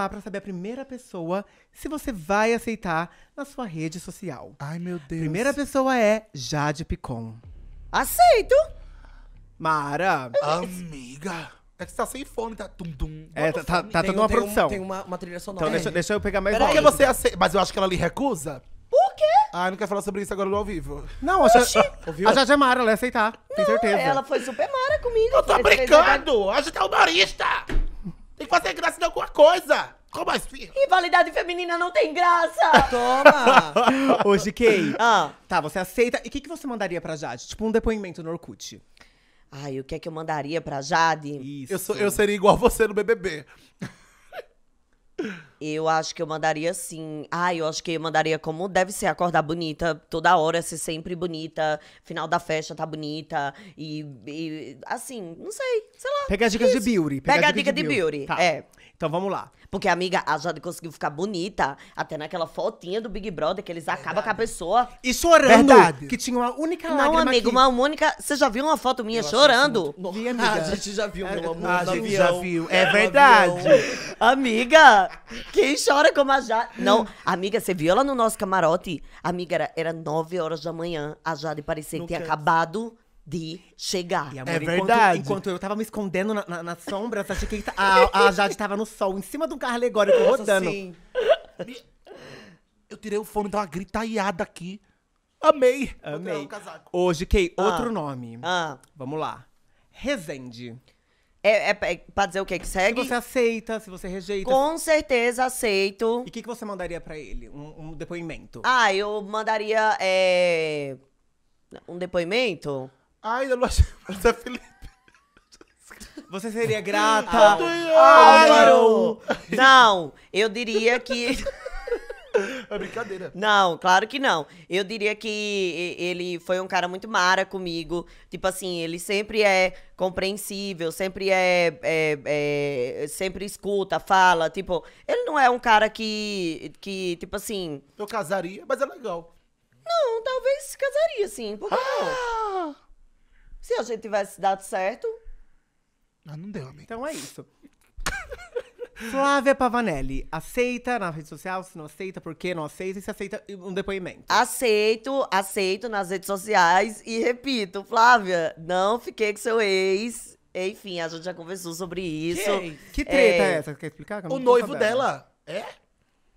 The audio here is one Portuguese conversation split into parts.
lá para saber a primeira pessoa se você vai aceitar na sua rede social. Ai, meu Deus. Primeira pessoa é Jade Picon. Aceito! Mara! Amiga! É que você tá sem fone, tá tum tum. É, tá, tá, tá toda uma produção. tem uma, uma trilha sonora. Então deixa, é. deixa eu pegar mais Por que você aceita? Mas eu acho que ela lhe recusa? Por quê? Ah, não quer falar sobre isso agora no ao vivo. Não, acho a Jade é Mara, ela ia aceitar. Não, tem certeza. Ela foi super Mara comigo. Eu tô brincando! A gente é humorista! que fazer graça de alguma coisa. Como assim? Rivalidade feminina não tem graça! Toma! Hoje GK, ah. tá, você aceita. E o que, que você mandaria pra Jade? Tipo, um depoimento no Orkut. Ai, o que é que eu mandaria pra Jade? Isso. Eu, sou, eu seria igual você no BBB. Eu acho que eu mandaria sim. Ah, eu acho que eu mandaria como deve ser acordar bonita toda hora, ser sempre bonita, final da festa tá bonita e, e assim, não sei, sei lá. Pega a dica de beauty. Pega, pega a dica, dica de, de beauty. beauty. Tá. É. Então vamos lá. Porque, amiga, a Jade conseguiu ficar bonita até naquela fotinha do Big Brother que eles Verdade. acabam com a pessoa. E chorando. Verdade. Que tinha uma única lágrima Não, amigo, aqui. uma única... Você já viu uma foto minha eu chorando? Muito... Vi, amiga. Ah, a gente já viu, meu é, amor. a gente avião. já viu. é, é verdade. amiga, quem chora como a Jade. Não, amiga, você viu ela no nosso camarote? Amiga, era, era 9 horas da manhã. A Jade parecia ter acabado de chegar. E, amor, é enquanto, verdade. Enquanto eu tava me escondendo na, na, nas sombras, achei que a, a, Jade tava no sol, em cima de um carro alegórico, rodando. Sim. Eu tirei o fone, dá uma gritaiada aqui. Amei! Amei. Hoje, Kay, ah. outro nome. Ah. Vamos lá. Resende. É, é, é pra dizer o que que segue? Se você aceita, se você rejeita. Com certeza aceito. E o que, que você mandaria pra ele? Um, um depoimento? Ah, eu mandaria. É... Um depoimento? Ai, eu não achei Felipe. Você seria grata? Álvaro! Ah, ah, não, eu diria que. É brincadeira. Não, claro que não. Eu diria que ele foi um cara muito mara comigo. Tipo assim, ele sempre é compreensível, sempre é, é, é, sempre escuta, fala. Tipo, ele não é um cara que, que tipo assim. Eu casaria, mas é legal. Não, talvez casaria, sim. Por que ah! não? Se a gente tivesse dado certo. Ah, não deu, amigo. Então é isso. Flávia Pavanelli, aceita na rede social? Se não aceita, por que não aceita? E se aceita um depoimento? Aceito, aceito nas redes sociais. E repito, Flávia, não fiquei com seu ex. Enfim, a gente já conversou sobre isso. Que, que treta é, é essa? Quer explicar? O noivo dela. É?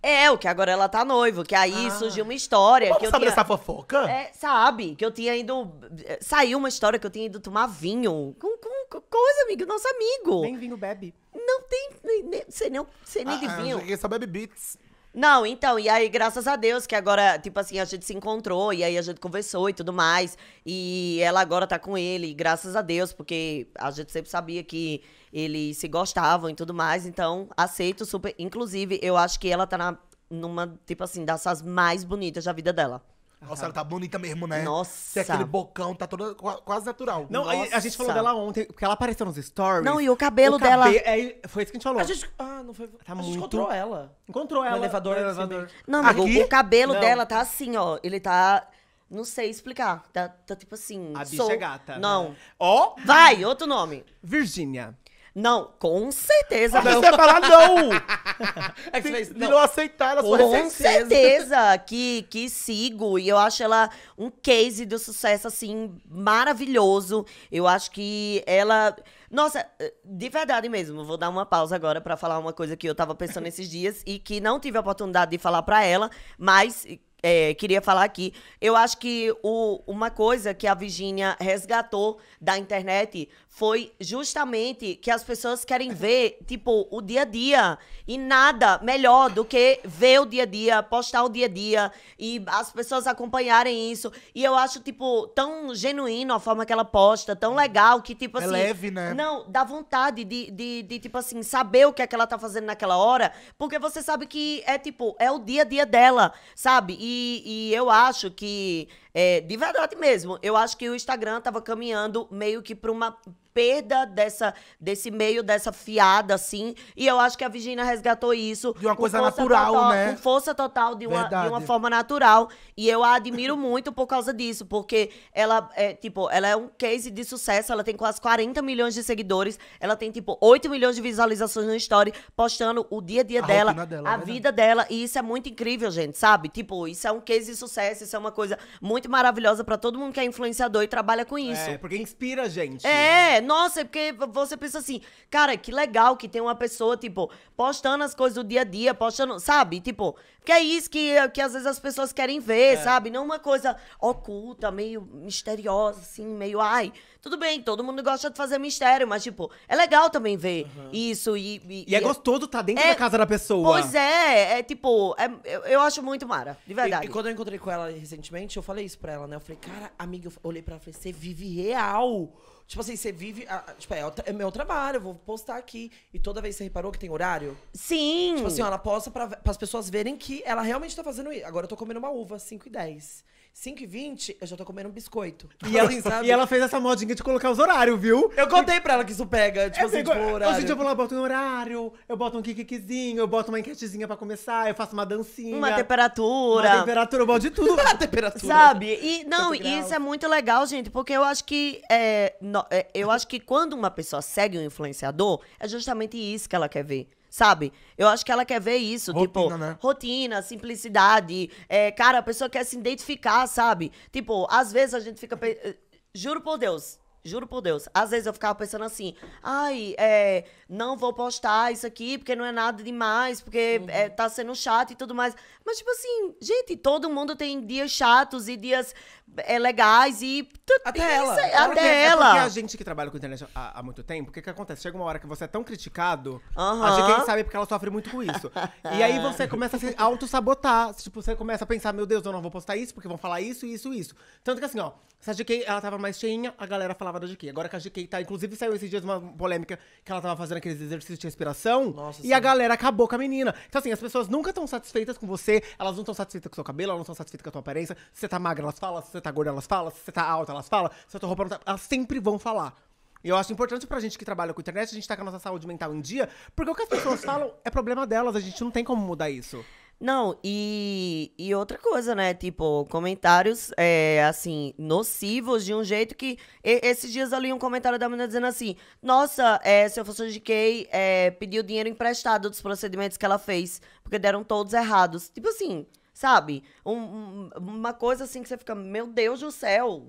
É, o que agora ela tá noivo, que aí ah. surgiu uma história. Vamos que tinha... essa fofoca? É, sabe, que eu tinha ido. Saiu uma história que eu tinha ido tomar vinho com, com, com, com nosso amigo. Nem vinho bebe. Não tem. Nem, você nem, você nem ah, adivinha. Ah, ninguém só bebe beats. Não, então, e aí, graças a Deus, que agora, tipo assim, a gente se encontrou, e aí a gente conversou e tudo mais. E ela agora tá com ele, graças a Deus, porque a gente sempre sabia que eles se gostavam e tudo mais. Então, aceito super. Inclusive, eu acho que ela tá na, numa, tipo assim, das mais bonitas da vida dela. Nossa, ela tá bonita mesmo, né? É Nossa. Tem aquele bocão, tá toda quase natural. Não, a gente falou dela ontem, porque ela apareceu nos stories. Não, e o cabelo o dela. Cabe... É, foi isso que a gente falou. A gente. Ah, não foi. Tá a muito... gente encontrou ela. Encontrou ela. No elevador, no assim, elevador. Não, Aqui? o, cabelo não. dela tá assim, ó. Ele tá. Não sei explicar. Tá, tá tipo assim. A bicha sou... é gata. Não. Né? Ó. Né? Oh. Vai, outro nome. Virgínia. Não, com certeza não. Você ia falar não! é que você fez, não. não aceitar ela Com certeza que, que sigo. E eu acho ela um case do sucesso, assim, maravilhoso. Eu acho que ela... Nossa, de verdade mesmo, vou dar uma pausa agora para falar uma coisa que eu tava pensando esses dias e que não tive a oportunidade de falar para ela, mas é, queria falar aqui. Eu acho que o, uma coisa que a Virginia resgatou da internet foi justamente que as pessoas querem ver, tipo, o dia a dia. E nada melhor do que ver o dia a dia, postar o dia a dia e as pessoas acompanharem isso. E eu acho, tipo, tão genuíno a forma que ela posta, tão legal que, tipo é assim. É leve, né? Não, dá vontade de, de, de, tipo assim, saber o que é que ela tá fazendo naquela hora, porque você sabe que é, tipo, é o dia a dia dela, sabe? E e, eu acho que, é, de verdade mesmo, eu acho que o Instagram estava caminhando meio que para uma, perda dessa, desse meio, dessa fiada, assim. E eu acho que a Virginia resgatou isso. De uma coisa natural, total, né? Com força total, de uma, de uma, forma natural. E eu a admiro muito por causa disso, porque ela é, tipo, ela é um case de sucesso, ela tem quase 40 milhões de seguidores, ela tem, tipo, 8 milhões de visualizações no story, postando o dia a dia a dela, dela, a né? vida dela. E isso é muito incrível, gente, sabe? Tipo, isso é um case de sucesso, isso é uma coisa muito maravilhosa para todo mundo que é influenciador e trabalha com isso. É, porque inspira a gente. É, né? nossa, é porque você pensa assim, cara, que legal que tem uma pessoa, tipo, postando as coisas do dia a dia, postando, sabe? Tipo, que é isso que, que às vezes as pessoas querem ver, é. sabe? Não uma coisa oculta, meio misteriosa, assim, meio, ai. Tudo bem, todo mundo gosta de fazer mistério, mas, tipo, é legal também ver uhum. isso e, e. E, é gostoso tá dentro é, da casa da pessoa. Pois é, é tipo, é, eu, eu, acho muito mara, de verdade. E, e, quando eu encontrei com ela recentemente, eu falei isso pra ela, né? Eu falei, cara, amiga, eu olhei pra ela e falei, você vive real Tipo assim, você vive. A, ah, ah, tipo, é, é, é, meu trabalho, eu vou postar aqui. E toda vez você reparou que tem horário? Sim. Tipo assim, ela posta para as pessoas verem que ela realmente tá fazendo isso. Agora eu tô comendo uma uva, 5 e 10. 5h20, eu já tô comendo um biscoito. E ela, sabe? e ela fez essa modinha de colocar os horários, viu? Eu contei pra ela que isso pega, tipo é, assim, tipo, horário. Hoje em dia eu vou lá, boto um horário, eu boto um kikikizinho, eu boto uma enquetezinha pra começar, eu faço uma dancinha. Uma temperatura. Uma temperatura, eu boto de tudo. uma temperatura. Sabe? E, não, isso é muito legal, gente, porque eu acho que é, no, é, eu acho que quando uma pessoa segue um influenciador, é justamente isso que ela quer ver sabe? Eu acho que ela quer ver isso, tipo, rotina, tipo, né? rotina, simplicidade. É, cara, a pessoa quer se identificar, sabe? Tipo, às vezes a gente fica. Eh, juro por Deus, Juro por Deus. Às vezes eu ficava pensando assim, ai, é, não vou postar isso aqui porque não é nada demais, porque uhum. é, tá sendo chato e tudo mais. Mas, tipo assim, gente, todo mundo tem dias chatos e dias é, legais e. Até ela. Isso, até ela. É porque é a gente que trabalha com internet há, há muito tempo, o que, que acontece? Chega uma hora que você é tão criticado, uhum. a gente sabe é porque ela sofre muito com isso. e aí é. você começa a se auto-sabotar. Tipo, você começa a pensar, meu Deus, eu não vou postar isso, porque vão falar isso, isso, isso. Tanto que assim, ó, essa GK, ela tava mais cheinha, a galera falava falava da GK. Agora que a GK tá. Inclusive saiu esses dias uma polêmica que ela tava fazendo aqueles exercícios de respiração. Nossa, e sim. a galera acabou com a menina. Então, assim, as pessoas nunca estão satisfeitas com você, elas não estão satisfeitas com o seu cabelo, elas não estão satisfeitas com a tua aparência. Se você tá magra, elas falam. Se você tá gorda, elas falam. Se você tá alta, elas falam. Se a tua tá roupa não tá. Elas sempre vão falar. E eu acho importante pra gente que trabalha com internet, a gente tá com a nossa saúde mental em dia, porque o que as pessoas falam é problema delas, a gente não tem como mudar isso. Não, e, e outra coisa, né? Tipo, comentários, é, assim, nocivos de um jeito que. E, esses dias ali um comentário da menina dizendo assim: Nossa, é, se eu fosse de Kay, é, pediu dinheiro emprestado dos procedimentos que ela fez, porque deram todos errados. Tipo assim, sabe? Um, uma coisa assim que você fica: Meu Deus do céu,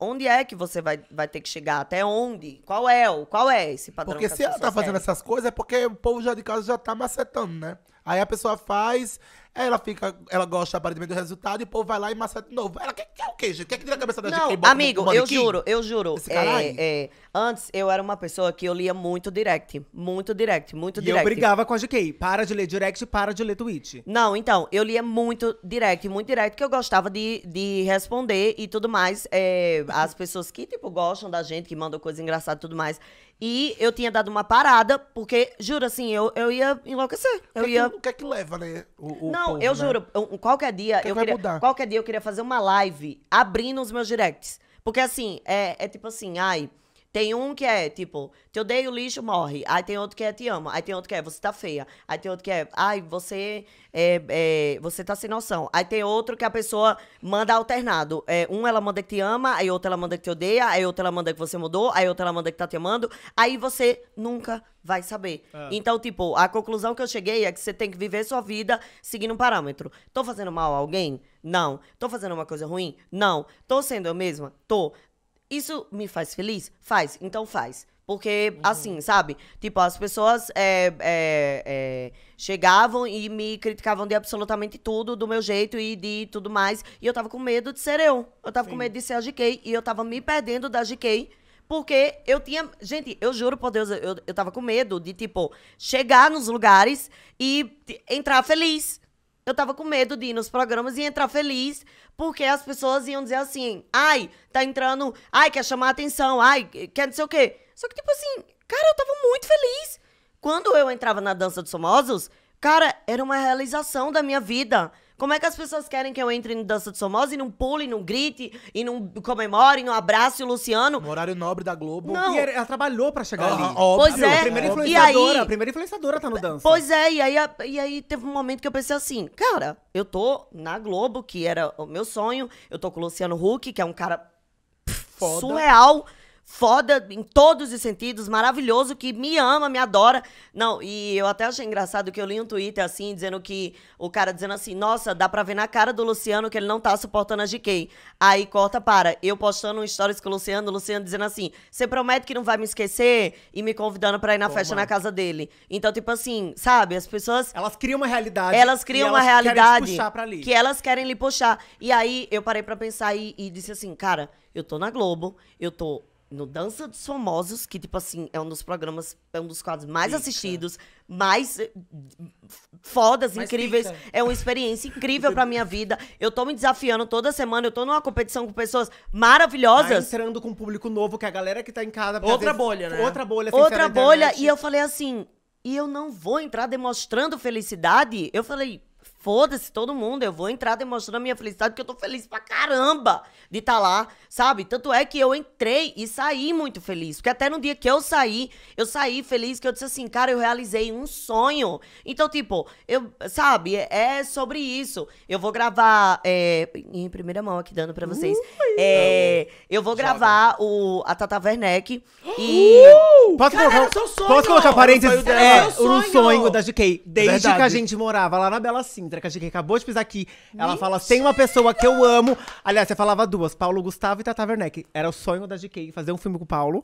onde é que você vai, vai ter que chegar? Até onde? Qual é? Qual é esse padrão? Porque se ela tá fazendo querem? essas coisas é porque o povo já de casa já tá macetando, né? Aí a pessoa faz, ela fica, ela gosta aparentemente do resultado e o povo vai lá e massa de novo. Ela quer, quer o quê, gente? Quer que tira é a cabeça da gente? Não, amigo, eu juro, eu juro. É, é, antes eu era uma pessoa que eu lia muito direct, muito direct, muito e direct. eu brigava com a GK, para de ler direct, para de ler tweet. Não, então, eu lia muito direct, muito direct, que eu gostava de, de responder e tudo mais. É, as pessoas que, tipo, gostam da gente, que mandam coisa engraçada e tudo mais. E eu tinha dado uma parada, porque, juro, assim, eu, eu ia enlouquecer. Eu é que ia... Que, o que é que leva, né? O, o não, povo, eu né? juro, eu, qualquer dia que é eu queria. Mudar? Qualquer dia eu queria fazer uma live abrindo os meus directs. Porque assim, é, é tipo assim, ai, tem um que é, tipo, te odeio, lixo, morre. Aí tem outro que é te amo. Aí tem outro que é, você tá feia. Aí tem outro que é, ai, você é, é, você tá sem noção. Aí tem outro que a pessoa manda alternado. É, um ela manda que te ama, aí outra ela manda que te odeia, aí outra ela manda que você mudou, aí outra ela manda que tá te amando. Aí você nunca vai saber. É. Então, tipo, a conclusão que eu cheguei é que você tem que viver sua vida seguindo um parâmetro. Tô fazendo mal a alguém? Não. Tô fazendo uma coisa ruim? Não. Tô sendo eu mesma? Tô. Isso me faz feliz? Faz, então faz. Porque, uhum. assim, sabe? Tipo, as pessoas é, é, é, chegavam e me criticavam de absolutamente tudo, do meu jeito e de tudo mais. E eu tava com medo de ser eu. Eu tava Sim. com medo de ser a GK. E eu tava me perdendo da GK. Porque eu tinha. Gente, eu juro por Deus, eu, eu tava com medo de, tipo, chegar nos lugares e entrar feliz. Eu tava com medo de ir nos programas e entrar feliz, porque as pessoas iam dizer assim: ai, tá entrando, ai, quer chamar atenção, ai, quer não sei o quê. Só que, tipo assim, cara, eu tava muito feliz. Quando eu entrava na Dança dos Famosos, cara, era uma realização da minha vida. Como é que as pessoas querem que eu entre no Dança de Somosa e não pule, e não grite, e não comemore, e não abrace o Luciano? horário nobre da Globo. Não. E ela trabalhou pra chegar ah, ali. Óbvio. Pois é. A primeira influenciadora, aí, a primeira influenciadora tá no Dança. Pois é, e aí, e aí teve um momento que eu pensei assim, cara, eu tô na Globo, que era o meu sonho, eu tô com o Luciano Huck, que é um cara Foda. surreal foda em todos os sentidos, maravilhoso, que me ama, me adora. Não, e eu até achei engraçado que eu li um Twitter assim, dizendo que o cara dizendo assim: nossa, dá pra ver na cara do Luciano que ele não tá suportando a GK. Aí corta para. Eu postando um stories com o Luciano, o Luciano dizendo assim: você promete que não vai me esquecer? E me convidando pra ir na festa na casa dele. Então, tipo assim, sabe, as pessoas. Elas criam uma realidade. Elas criam uma realidade. Que elas querem lhe puxar. E aí eu parei pra pensar e, e disse assim, cara, eu tô na Globo, eu tô no Dança dos Famosos, que, tipo assim, é um dos programas, é um dos quadros mais pica. assistidos, mais eh, fodas, mais incríveis. Pica. É uma experiência incrível pra minha vida. Eu tô me desafiando toda semana, eu tô numa competição com pessoas maravilhosas. Tá entrando com um público novo, que é a galera que tá em casa. Outra bolha, né? Outra bolha, Outra bolha. E eu falei assim, e eu não vou entrar demonstrando felicidade. Eu falei, Foda-se todo mundo, eu vou entrar demonstrando a minha felicidade, porque eu tô feliz pra caramba de estar tá lá, sabe? Tanto é que eu entrei e saí muito feliz. Porque até no dia que eu saí, eu saí feliz, que eu disse assim, cara, eu realizei um sonho. Então, tipo, eu, sabe, é sobre isso. Eu vou gravar é, em primeira mão aqui dando pra vocês. é, eu vou gravar o, a Tata Werneck e. Uh, posso, cara, colocar, posso colocar é parênteses? É, é, é o sonho, é, sonho da GK. Desde Verdade. que a gente morava lá na Bela Cinta. André Cajique acabou de pisar aqui. Ela fala: tem uma pessoa que eu amo. Aliás, você falava duas: Paulo Gustavo e Tata Werneck. Era o sonho da GK fazer um filme com o Paulo.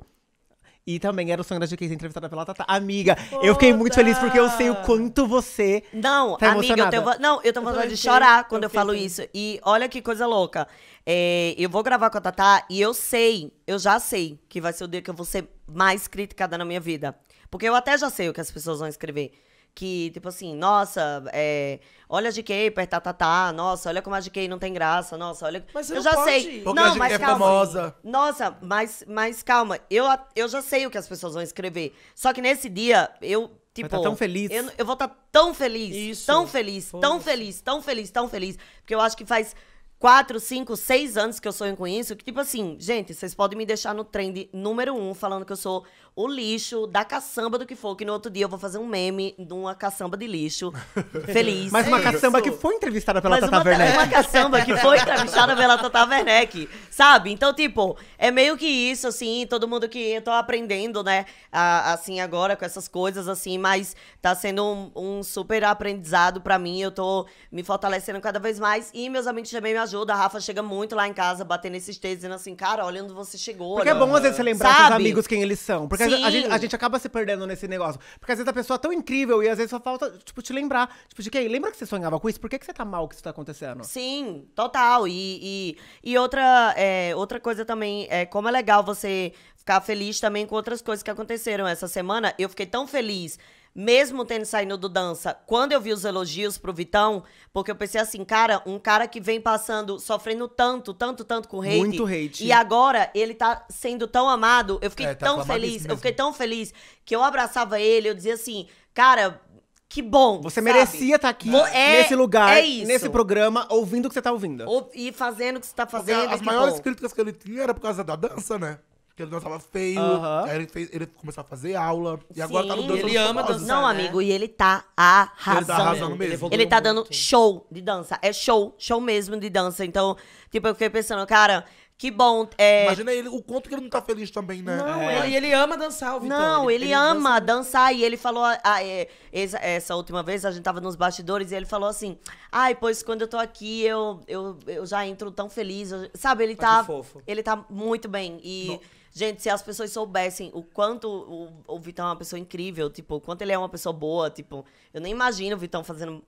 E também era o sonho da GK ser entrevistada pela Tata. Amiga, Foda. eu fiquei muito feliz porque eu sei o quanto você. Não, tá amiga, eu tenho, não, eu tenho vontade de chorar quando eu, eu falo isso. E olha que coisa louca. É, eu vou gravar com a Tata e eu sei, eu já sei que vai ser o dia que eu vou ser mais criticada na minha vida. Porque eu até já sei o que as pessoas vão escrever que, tipo assim, nossa, é, olha a GK, tá, tá, tá, nossa, olha como a GK não tem graça, nossa, olha. Mas eu já pode. sei. Porque não, a mas é calma. famosa. Nossa, mas, mas calma, eu, eu já sei o que as pessoas vão escrever. Só que nesse dia, eu. Tipo, tá tão feliz. Eu, eu vou estar tá tão feliz, Isso. tão feliz, Poxa. tão feliz, tão feliz, tão feliz. Porque eu acho que faz quatro, cinco, seis anos que eu sonho com isso, que tipo assim, gente, vocês podem me deixar no trend número um, falando que eu sou o lixo da caçamba do que for, que no outro dia eu vou fazer um meme de uma caçamba de lixo. Feliz. Mas uma caçamba Isso. que foi entrevistada pela Mas Tata uma, Werneck. Uma caçamba que foi entrevistada pela Tata Werneck, sabe? Então, tipo, é meio que isso, assim, todo mundo que eu tô aprendendo, né, a, assim, agora com essas coisas, assim, mas tá sendo um, um super aprendizado para mim, eu tô me fortalecendo cada vez mais e meus amigos também me ajudam, a Rafa chega muito lá em casa, batendo esses textos, dizendo assim, cara, olha onde você chegou. Porque é bom, às vezes, você lembrar dos amigos quem eles são, porque a gente, a gente acaba se perdendo nesse negócio. Porque às vezes a pessoa é tão incrível e às vezes só falta, tipo, te lembrar. Tipo, de quem lembra que você sonhava com isso? Por que, que você tá mal que isso tá acontecendo? Sim, total. E, e, e outra, é, outra coisa também é como é legal você ficar feliz também com outras coisas que aconteceram essa semana. Eu fiquei tão feliz mesmo tendo saído do dança, quando eu vi os elogios pro Vitão, porque eu pensei assim, cara, um cara que vem passando, sofrendo tanto, tanto, tanto com hate. Muito hate. E agora ele tá sendo tão amado. Eu fiquei é, tá tão feliz, eu fiquei tão feliz que eu abraçava ele, eu dizia assim, cara, que bom. Você sabe? merecia estar tá aqui, é, nesse lugar, é nesse programa, ouvindo o que você está ouvindo. e fazendo o que você está fazendo. Porque as é maiores bom. críticas que ele tinha era por causa da dança, né? que ele dançava feio. Aí ele, fez, ele começou a fazer aula. E agora tá no dança Ele ama dançar. Não, né? amigo, e ele tá arrasando. Ele tá arrasando mesmo. Ele, tá dando show de dança. É show, show mesmo de dança. Então, tipo, eu fiquei pensando, cara, que bom. É... Imagina ele, o quanto que ele não tá feliz também, né? Não, É. ele- E ele ama dançar, o Vitão. Não, ele, ama dançar e ele falou ah, ah, é, essa, essa última vez a gente tava nos bastidores e ele falou assim, ai pois quando eu tô aqui eu eu, eu já entro tão feliz, eu- sabe ele tá... tá fofo. ele tá muito bem e Gente, se as pessoas soubessem o quanto o, o Vitão é uma pessoa incrível, tipo, o quanto ele é uma pessoa boa, tipo, eu nem imagino o Vitão fazendo,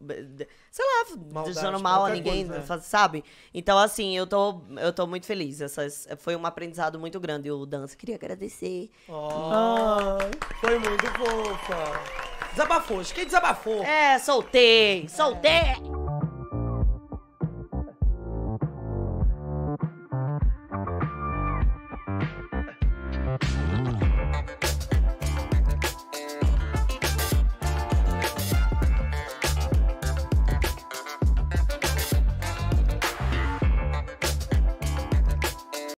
sei lá, Maldade, deixando mal a ninguém, coisa, é. sabe? Então, assim, eu tô, eu tô muito feliz. Essas, foi um aprendizado muito grande. o Dança, queria agradecer. Oh, oh. Foi muito fofa. Desabafou, Quem desabafou. É, soltei, soltei. É.